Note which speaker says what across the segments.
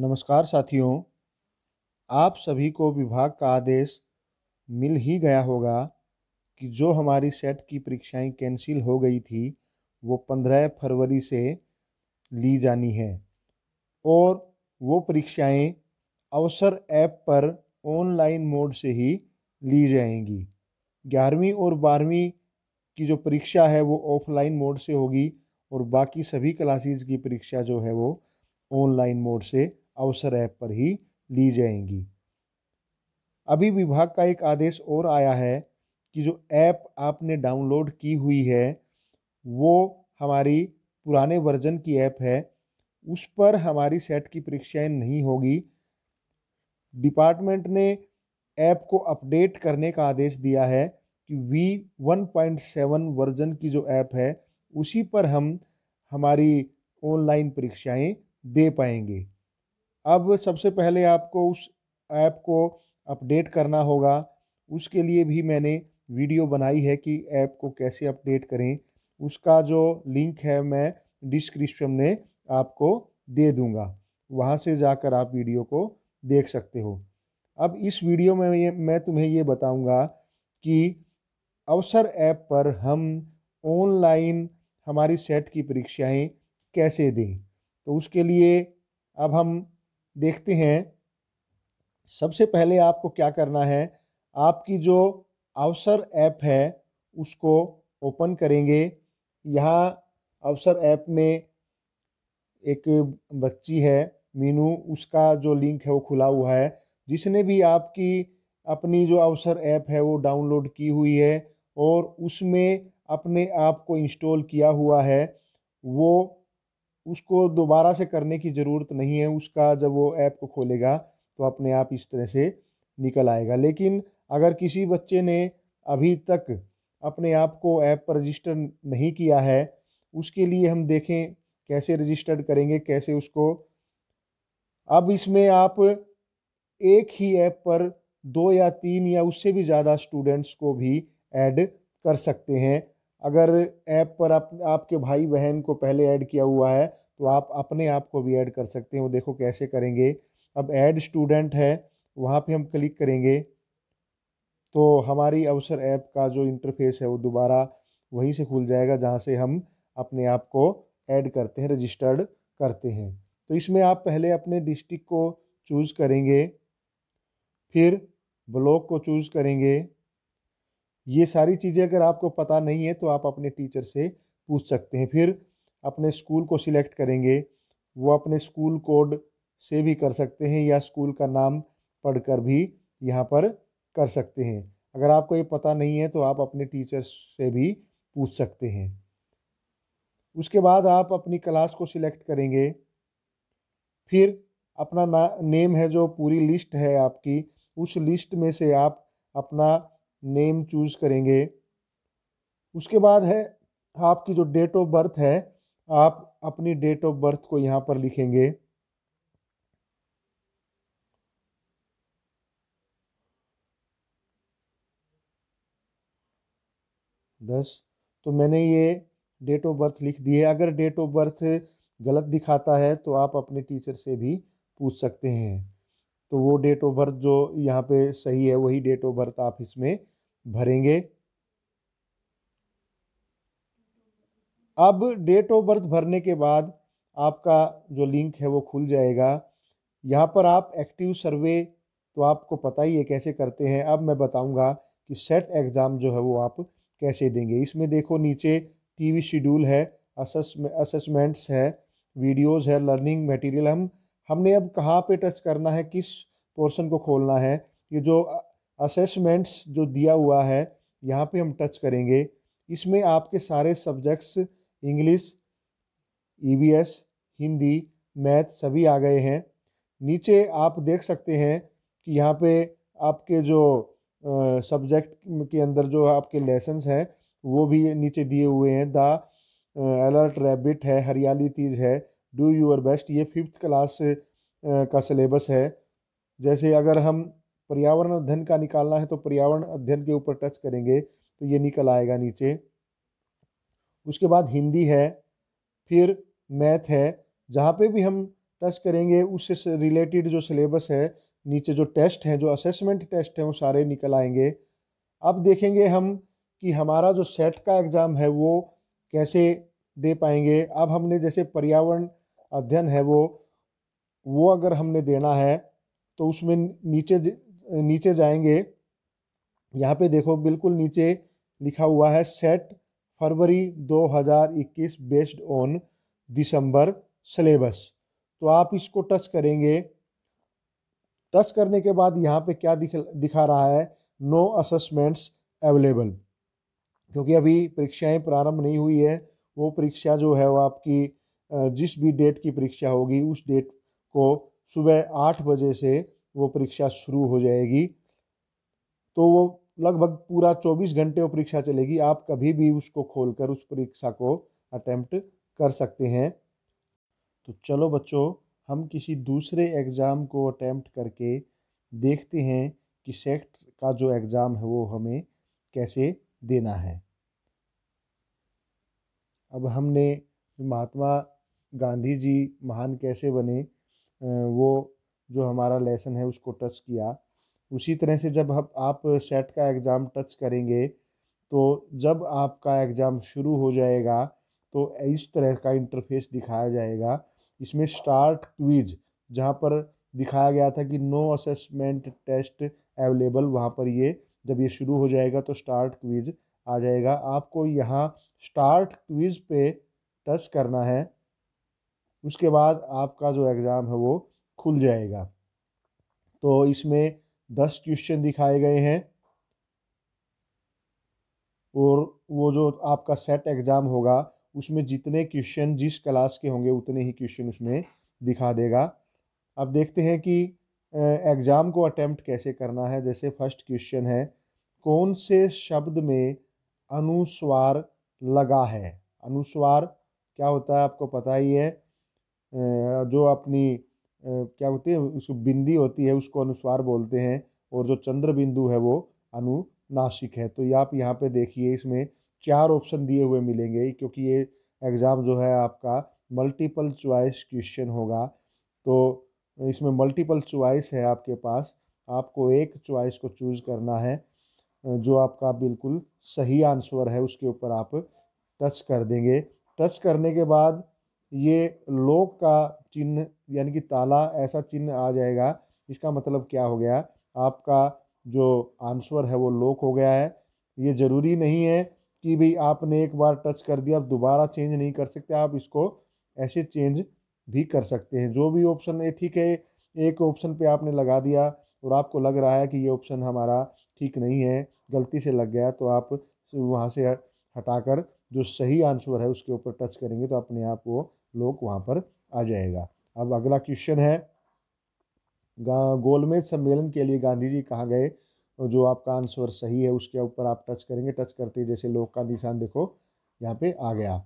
Speaker 1: नमस्कार साथियों आप सभी को विभाग का आदेश मिल ही गया होगा कि जो हमारी सेट की परीक्षाएं कैंसिल हो गई थी वो पंद्रह फरवरी से ली जानी है और वो परीक्षाएं अवसर ऐप पर ऑनलाइन मोड से ही ली जाएंगी ग्यारहवीं और बारहवीं की जो परीक्षा है वो ऑफलाइन मोड से होगी और बाकी सभी क्लासेस की परीक्षा जो है वो ऑनलाइन मोड से अवसर ऐप पर ही ली जाएंगी अभी विभाग का एक आदेश और आया है कि जो ऐप आपने डाउनलोड की हुई है वो हमारी पुराने वर्जन की ऐप है उस पर हमारी सेट की परीक्षाएं नहीं होगी डिपार्टमेंट ने ऐप को अपडेट करने का आदेश दिया है कि वी 1.7 वर्जन की जो ऐप है उसी पर हम हमारी ऑनलाइन परीक्षाएं दे पाएंगे अब सबसे पहले आपको उस ऐप को अपडेट करना होगा उसके लिए भी मैंने वीडियो बनाई है कि ऐप को कैसे अपडेट करें उसका जो लिंक है मैं डिस्क्रिप्शन में आपको दे दूंगा वहाँ से जाकर आप वीडियो को देख सकते हो अब इस वीडियो में मैं तुम्हें ये बताऊंगा कि अवसर ऐप पर हम ऑनलाइन हमारी सेट की परीक्षाएं कैसे दें तो उसके लिए अब हम देखते हैं सबसे पहले आपको क्या करना है आपकी जो अवसर ऐप है उसको ओपन करेंगे यहाँ अवसर ऐप में एक बच्ची है मीनू उसका जो लिंक है वो खुला हुआ है जिसने भी आपकी अपनी जो अवसर ऐप है वो डाउनलोड की हुई है और उसमें अपने आप को इंस्टॉल किया हुआ है वो उसको दोबारा से करने की ज़रूरत नहीं है उसका जब वो ऐप को खोलेगा तो अपने आप इस तरह से निकल आएगा लेकिन अगर किसी बच्चे ने अभी तक अपने आप को ऐप पर रजिस्टर नहीं किया है उसके लिए हम देखें कैसे रजिस्टर्ड करेंगे कैसे उसको अब इसमें आप एक ही ऐप पर दो या तीन या उससे भी ज़्यादा स्टूडेंट्स को भी ऐड कर सकते हैं अगर ऐप पर आप आपके भाई बहन को पहले ऐड किया हुआ है तो आप अपने आप को भी ऐड कर सकते हैं वो देखो कैसे करेंगे अब ऐड स्टूडेंट है वहाँ पे हम क्लिक करेंगे तो हमारी अवसर ऐप का जो इंटरफेस है वो दोबारा वहीं से खुल जाएगा जहाँ से हम अपने आप को ऐड करते हैं रजिस्टर्ड करते हैं तो इसमें आप पहले अपने डिस्ट्रिक्ट को चूज़ करेंगे फिर ब्लॉक को चूज़ करेंगे ये सारी चीज़ें अगर आपको पता नहीं है तो आप अपने टीचर से पूछ सकते हैं फिर अपने स्कूल को सिलेक्ट करेंगे वो अपने स्कूल कोड से भी कर सकते हैं या स्कूल का नाम पढ़कर भी यहाँ पर कर सकते हैं अगर आपको ये पता नहीं है तो आप अपने टीचर से भी पूछ सकते हैं उसके बाद आप अपनी क्लास को सिलेक्ट करेंगे फिर अपना ना नेम है जो पूरी लिस्ट है आपकी उस लिस्ट में से आप अपना नेम चूज़ करेंगे उसके बाद है आपकी जो डेट ऑफ बर्थ है आप अपनी डेट ऑफ बर्थ को यहाँ पर लिखेंगे दस तो मैंने ये डेट ऑफ बर्थ लिख दी है अगर डेट ऑफ बर्थ गलत दिखाता है तो आप अपने टीचर से भी पूछ सकते हैं तो वो डेट ऑफ बर्थ जो यहाँ पे सही है वही डेट ऑफ बर्थ आप इसमें भरेंगे अब डेट ऑफ बर्थ भरने के बाद आपका जो लिंक है वो खुल जाएगा यहाँ पर आप एक्टिव सर्वे तो आपको पता ही है कैसे करते हैं अब मैं बताऊंगा कि सेट एग्ज़ाम जो है वो आप कैसे देंगे इसमें देखो नीचे टीवी शेड्यूल है असमेंट्स है वीडियोस है लर्निंग मटेरियल हम हमने अब कहाँ पे टच करना है किस पोर्शन को खोलना है ये जो असेसमेंट्स जो दिया हुआ है यहाँ पे हम टच करेंगे इसमें आपके सारे subjects English EVS Hindi math सभी आ गए हैं नीचे आप देख सकते हैं कि यहाँ पे आपके जो सब्जेक्ट के अंदर जो आपके लेसन्स हैं वो भी नीचे दिए हुए हैं द अलर्ट रैबिट है हरियाली तीज है डू यूर बेस्ट ये फिफ्थ क्लास का सिलेबस है जैसे अगर हम पर्यावरण अध्ययन का निकालना है तो पर्यावरण अध्ययन के ऊपर टच करेंगे तो ये निकल आएगा नीचे उसके बाद हिंदी है फिर मैथ है जहाँ पे भी हम टच करेंगे उससे रिलेटेड जो सिलेबस है नीचे जो टेस्ट हैं जो असेसमेंट टेस्ट हैं वो सारे निकल आएंगे अब देखेंगे हम कि हमारा जो सेट का एग्ज़ाम है वो कैसे दे पाएंगे अब हमने जैसे पर्यावरण अध्ययन है वो वो अगर हमने देना है तो उसमें नीचे नीचे जाएंगे यहाँ पे देखो बिल्कुल नीचे लिखा हुआ है सेट फरवरी 2021 बेस्ड ऑन दिसंबर सिलेबस तो आप इसको टच करेंगे टच करने के बाद यहाँ पे क्या दिख दिखा रहा है नो असेसमेंट्स अवेलेबल क्योंकि अभी परीक्षाएं प्रारंभ नहीं हुई है वो परीक्षा जो है वो आपकी जिस भी डेट की परीक्षा होगी उस डेट को सुबह आठ बजे से वो परीक्षा शुरू हो जाएगी तो वो लगभग पूरा चौबीस घंटे वो परीक्षा चलेगी आप कभी भी उसको खोल कर उस परीक्षा को अटैम्प्ट कर सकते हैं तो चलो बच्चों हम किसी दूसरे एग्ज़ाम को अटैम्प्ट करके देखते हैं कि सेक्ट का जो एग्ज़ाम है वो हमें कैसे देना है अब हमने महात्मा गांधी जी महान कैसे बने वो जो हमारा लेसन है उसको टच किया उसी तरह से जब हम आप सेट का एग्ज़ाम टच करेंगे तो जब आपका एग्ज़ाम शुरू हो जाएगा तो इस तरह का इंटरफेस दिखाया जाएगा इसमें स्टार्ट क्विज जहाँ पर दिखाया गया था कि नो असेसमेंट टेस्ट अवेलेबल वहाँ पर ये जब ये शुरू हो जाएगा तो स्टार्ट क्विज आ जाएगा आपको यहाँ स्टार्ट क्विज पे टच करना है उसके बाद आपका जो एग्ज़ाम है वो खुल जाएगा तो इसमें दस क्वेश्चन दिखाए गए हैं और वो जो आपका सेट एग्ज़ाम होगा उसमें जितने क्वेश्चन जिस क्लास के होंगे उतने ही क्वेश्चन उसमें दिखा देगा अब देखते हैं कि एग्ज़ाम को अटैम्प्ट कैसे करना है जैसे फर्स्ट क्वेश्चन है कौन से शब्द में अनुस्वार लगा है अनुस्वार क्या होता है आपको पता ही है जो अपनी क्या होती है उसको बिंदी होती है उसको अनुस्वार बोलते हैं और जो चंद्र बिंदु है वो अनुनासिक है तो ये आप यहाँ पे देखिए इसमें चार ऑप्शन दिए हुए मिलेंगे क्योंकि ये एग्ज़ाम जो है आपका मल्टीपल चॉइस क्वेश्चन होगा तो इसमें मल्टीपल चॉइस है आपके पास आपको एक चॉइस को चूज़ करना है जो आपका बिल्कुल सही आंसर है उसके ऊपर आप टच कर देंगे टच करने के बाद ये लोक का चिन्ह यानी कि ताला ऐसा चिन्ह आ जाएगा इसका मतलब क्या हो गया आपका जो आंसर है वो लोक हो गया है ये ज़रूरी नहीं है कि भाई आपने एक बार टच कर दिया आप दोबारा चेंज नहीं कर सकते आप इसको ऐसे चेंज भी कर सकते हैं जो भी ऑप्शन है ठीक है एक ऑप्शन पे आपने लगा दिया और आपको लग रहा है कि ये ऑप्शन हमारा ठीक नहीं है गलती से लग गया तो आप वहाँ से हटाकर जो सही आंसर है उसके ऊपर टच करेंगे तो अपने आप वो लोग वहाँ पर आ जाएगा अब अगला क्वेश्चन है गोलमेज सम्मेलन के लिए गांधी जी कहाँ गए जो आपका आंसर सही है उसके ऊपर आप टच करेंगे टच करते जैसे लोग का निशान देखो यहाँ पे आ गया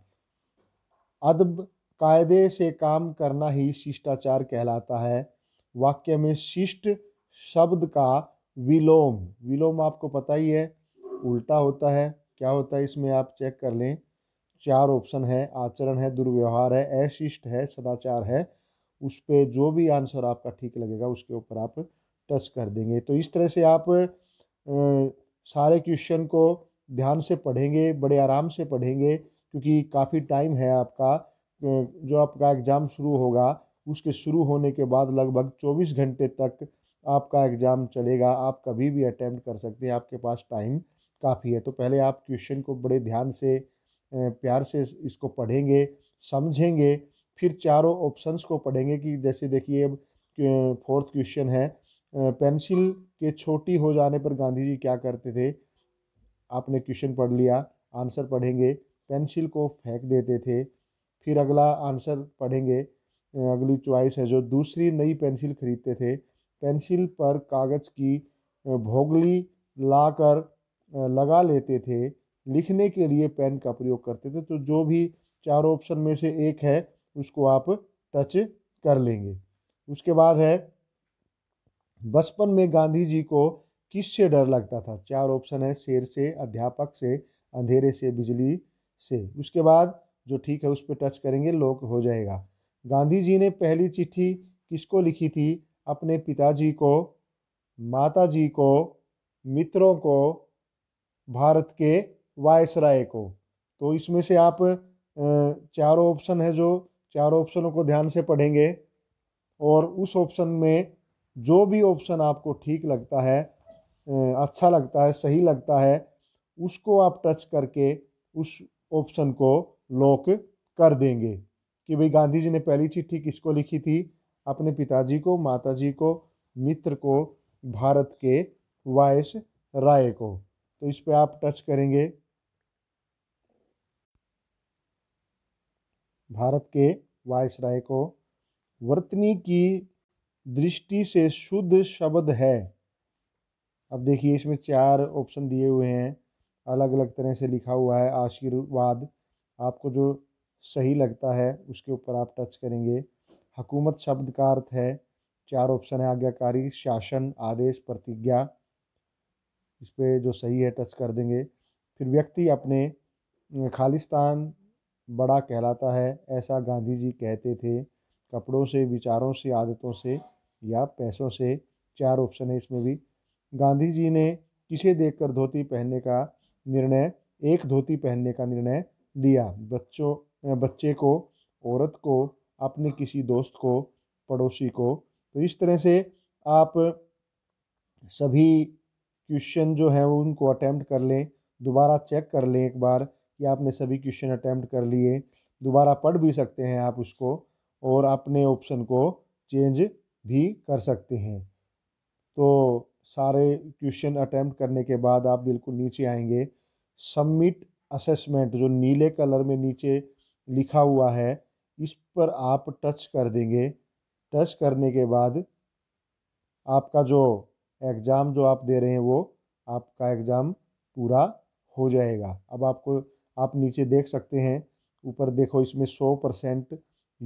Speaker 1: अदब कायदे से काम करना ही शिष्टाचार कहलाता है वाक्य में शिष्ट शब्द का विलोम विलोम आपको पता ही है उल्टा होता है क्या होता है इसमें आप चेक कर लें चार ऑप्शन है आचरण है दुर्व्यवहार है अशिष्ट है सदाचार है उस पर जो भी आंसर आपका ठीक लगेगा उसके ऊपर आप टच कर देंगे तो इस तरह से आप आ, सारे क्वेश्चन को ध्यान से पढ़ेंगे बड़े आराम से पढ़ेंगे क्योंकि काफ़ी टाइम है आपका जो आपका एग्ज़ाम शुरू होगा उसके शुरू होने के बाद लगभग 24 घंटे तक आपका एग्ज़ाम चलेगा आप कभी भी अटैम्प्ट कर सकते हैं आपके पास टाइम काफ़ी है तो पहले आप क्वेश्चन को बड़े ध्यान से प्यार से इसको पढ़ेंगे समझेंगे फिर चारों ऑप्शंस को पढ़ेंगे कि जैसे देखिए अब फोर्थ क्वेश्चन है पेंसिल के छोटी हो जाने पर गांधी जी क्या करते थे आपने क्वेश्चन पढ़ लिया आंसर पढ़ेंगे पेंसिल को फेंक देते थे फिर अगला आंसर पढ़ेंगे अगली चॉइस है जो दूसरी नई पेंसिल खरीदते थे पेंसिल पर कागज़ की भोगली लाकर लगा लेते थे लिखने के लिए पेन का प्रयोग करते थे तो जो भी चार ऑप्शन में से एक है उसको आप टच कर लेंगे उसके बाद है बचपन में गांधी जी को किस से डर लगता था चार ऑप्शन है शेर से अध्यापक से अंधेरे से बिजली से उसके बाद जो ठीक है उस पर टच करेंगे लोक हो जाएगा गांधी जी ने पहली चिट्ठी किसको लिखी थी अपने पिताजी को माता जी को मित्रों को भारत के वायसराय को तो इसमें से आप चारों ऑप्शन है जो चारों ऑप्शनों को ध्यान से पढ़ेंगे और उस ऑप्शन में जो भी ऑप्शन आपको ठीक लगता है अच्छा लगता है सही लगता है उसको आप टच करके उस ऑप्शन को लॉक कर देंगे कि भाई गांधी जी ने पहली चिट्ठी किसको लिखी थी अपने पिताजी को माताजी को मित्र को भारत के वायस राय को तो इस पर आप टच करेंगे भारत के वायसराय को वर्तनी की दृष्टि से शुद्ध शब्द है अब देखिए इसमें चार ऑप्शन दिए हुए हैं अलग अलग तरह से लिखा हुआ है आशीर्वाद आपको जो सही लगता है उसके ऊपर आप टच करेंगे हकूमत शब्द का अर्थ है चार ऑप्शन है आज्ञाकारी शासन आदेश प्रतिज्ञा इस पर जो सही है टच कर देंगे फिर व्यक्ति अपने खालिस्तान बड़ा कहलाता है ऐसा गांधी जी कहते थे कपड़ों से विचारों से आदतों से या पैसों से चार ऑप्शन है इसमें भी गांधी जी ने किसे देखकर धोती पहनने का निर्णय एक धोती पहनने का निर्णय लिया बच्चों बच्चे को औरत को अपने किसी दोस्त को पड़ोसी को तो इस तरह से आप सभी क्वेश्चन जो हैं उनको अटैम्प्ट कर लें दोबारा चेक कर लें एक बार कि आपने सभी क्वेश्चन अटैम्प्ट कर लिए दोबारा पढ़ भी सकते हैं आप उसको और अपने ऑप्शन को चेंज भी कर सकते हैं तो सारे क्वेश्चन अटैम्प्ट करने के बाद आप बिल्कुल नीचे आएंगे सबमिट असेसमेंट जो नीले कलर में नीचे लिखा हुआ है इस पर आप टच कर देंगे टच करने के बाद आपका जो एग्ज़ाम जो आप दे रहे हैं वो आपका एग्ज़ाम पूरा हो जाएगा अब आपको आप नीचे देख सकते हैं ऊपर देखो इसमें सौ परसेंट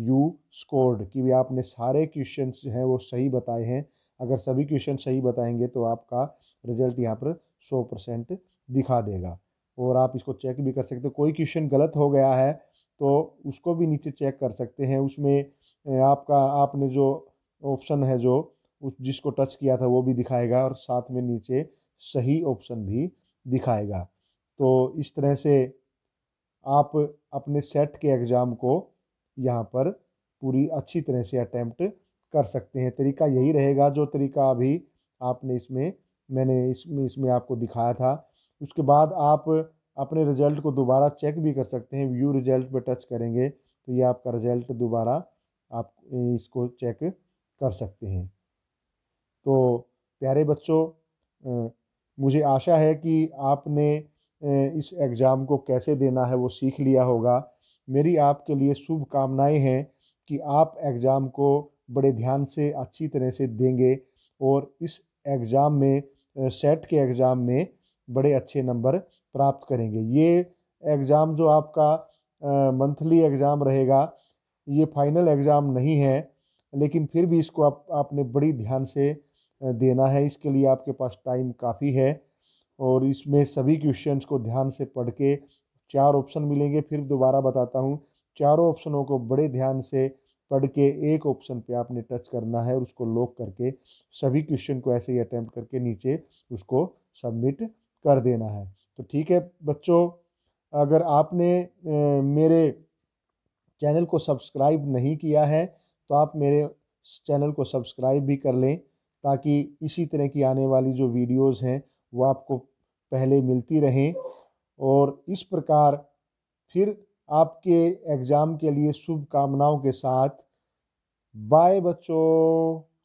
Speaker 1: यू स्कोर्ड कि आपने सारे क्वेश्चन हैं वो सही बताए हैं अगर सभी क्वेश्चन सही बताएंगे तो आपका रिजल्ट यहाँ पर सौ परसेंट दिखा देगा और आप इसको चेक भी कर सकते हो तो कोई क्वेश्चन गलत हो गया है तो उसको भी नीचे चेक कर सकते हैं उसमें आपका आपने जो ऑप्शन है जो उस जिसको टच किया था वो भी दिखाएगा और साथ में नीचे सही ऑप्शन भी दिखाएगा तो इस तरह से आप अपने सेट के एग्ज़ाम को यहाँ पर पूरी अच्छी तरह से अटैम्प्ट कर सकते हैं तरीका यही रहेगा जो तरीका अभी आपने इसमें मैंने इसमें इसमें आपको दिखाया था उसके बाद आप अपने रिजल्ट को दोबारा चेक भी कर सकते हैं व्यू रिजल्ट पर टच करेंगे तो ये आपका रिजल्ट दोबारा आप इसको चेक कर सकते हैं तो प्यारे बच्चों मुझे आशा है कि आपने इस एग्ज़ाम को कैसे देना है वो सीख लिया होगा मेरी आपके लिए शुभकामनाएँ हैं कि आप एग्ज़ाम को बड़े ध्यान से अच्छी तरह से देंगे और इस एग्ज़ाम में सेट के एग्ज़ाम में बड़े अच्छे नंबर प्राप्त करेंगे ये एग्ज़ाम जो आपका मंथली एग्ज़ाम रहेगा ये फाइनल एग्ज़ाम नहीं है लेकिन फिर भी इसको आप आपने बड़ी ध्यान से देना है इसके लिए आपके पास टाइम काफ़ी है और इसमें सभी क्वेश्चंस को ध्यान से पढ़ के चार ऑप्शन मिलेंगे फिर दोबारा बताता हूँ चारों ऑप्शनों को बड़े ध्यान से पढ़ के एक ऑप्शन पे आपने टच करना है और उसको लॉक करके सभी क्वेश्चन को ऐसे ही अटैम्प्ट करके नीचे उसको सबमिट कर देना है तो ठीक है बच्चों अगर आपने मेरे चैनल को सब्सक्राइब नहीं किया है तो आप मेरे चैनल को सब्सक्राइब भी कर लें ताकि इसी तरह की आने वाली जो वीडियोस हैं वो आपको पहले मिलती रहें और इस प्रकार फिर आपके एग्ज़ाम के लिए शुभकामनाओं के साथ बाय बच्चों